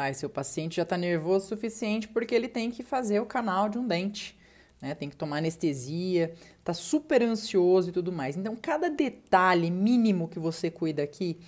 Vai, ah, seu paciente já está nervoso o suficiente porque ele tem que fazer o canal de um dente, né? Tem que tomar anestesia, está super ansioso e tudo mais. Então, cada detalhe mínimo que você cuida aqui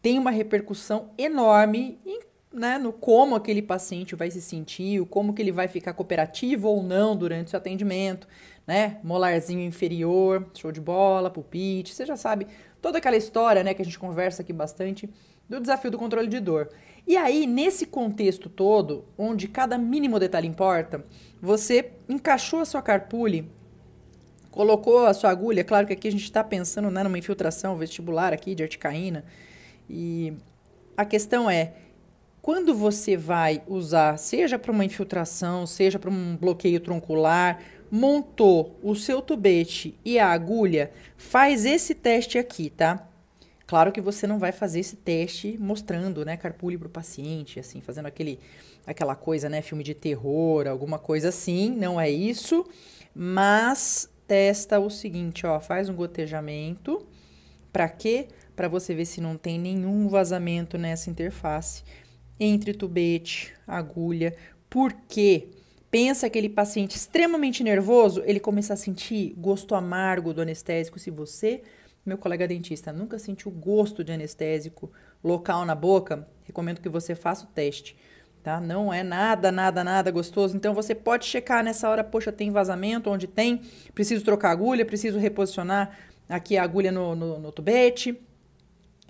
tem uma repercussão enorme em né, no como aquele paciente vai se sentir, como que ele vai ficar cooperativo ou não durante o seu atendimento, né? Molarzinho inferior, show de bola, pulpite, você já sabe toda aquela história, né, que a gente conversa aqui bastante, do desafio do controle de dor. E aí, nesse contexto todo, onde cada mínimo detalhe importa, você encaixou a sua carpule, colocou a sua agulha, claro que aqui a gente está pensando né, numa infiltração vestibular aqui de articaína, e a questão é, quando você vai usar, seja para uma infiltração, seja para um bloqueio troncular, montou o seu tubete e a agulha, faz esse teste aqui, tá? Claro que você não vai fazer esse teste mostrando, né, carpule para o paciente, assim, fazendo aquele, aquela coisa, né, filme de terror, alguma coisa assim, não é isso, mas testa o seguinte, ó, faz um gotejamento, para quê? Para você ver se não tem nenhum vazamento nessa interface, entre tubete, agulha, porque pensa aquele paciente extremamente nervoso, ele começa a sentir gosto amargo do anestésico. Se você, meu colega dentista, nunca sentiu gosto de anestésico local na boca, recomendo que você faça o teste. Tá? Não é nada, nada, nada gostoso. Então você pode checar nessa hora, poxa, tem vazamento, onde tem, preciso trocar agulha, preciso reposicionar aqui a agulha no, no, no tubete.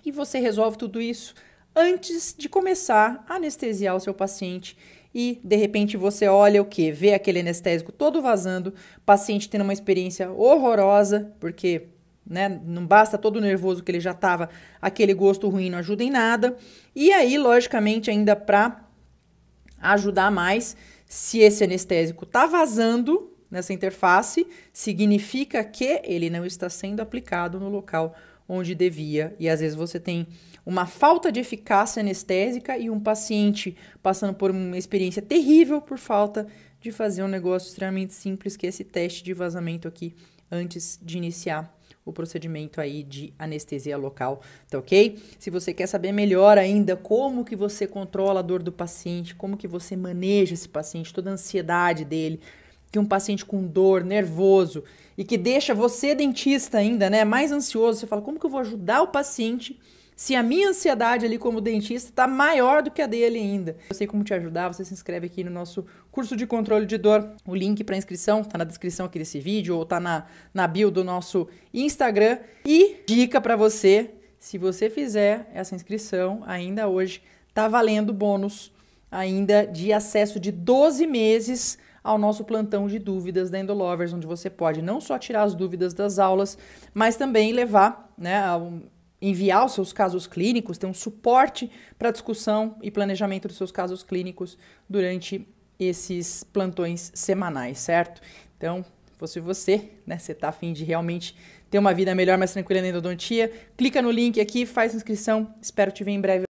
E você resolve tudo isso antes de começar a anestesiar o seu paciente e de repente você olha o que? Vê aquele anestésico todo vazando, paciente tendo uma experiência horrorosa, porque né, não basta todo nervoso que ele já estava, aquele gosto ruim não ajuda em nada. E aí, logicamente, ainda para ajudar mais, se esse anestésico está vazando nessa interface, significa que ele não está sendo aplicado no local onde devia. E às vezes você tem uma falta de eficácia anestésica e um paciente passando por uma experiência terrível por falta de fazer um negócio extremamente simples, que é esse teste de vazamento aqui antes de iniciar o procedimento aí de anestesia local, tá ok? Se você quer saber melhor ainda como que você controla a dor do paciente, como que você maneja esse paciente, toda a ansiedade dele, que um paciente com dor, nervoso e que deixa você, dentista, ainda né, mais ansioso. Você fala, como que eu vou ajudar o paciente se a minha ansiedade ali como dentista está maior do que a dele ainda? Eu sei como te ajudar, você se inscreve aqui no nosso curso de controle de dor. O link para inscrição está na descrição aqui desse vídeo ou está na, na bio do nosso Instagram. E dica para você, se você fizer essa inscrição ainda hoje, tá valendo bônus ainda de acesso de 12 meses ao nosso plantão de dúvidas da Endolovers, onde você pode não só tirar as dúvidas das aulas, mas também levar, né, enviar os seus casos clínicos, ter um suporte para discussão e planejamento dos seus casos clínicos durante esses plantões semanais, certo? Então, se fosse você, né, você tá afim de realmente ter uma vida melhor, mais tranquila na endodontia, clica no link aqui, faz inscrição, espero te ver em breve.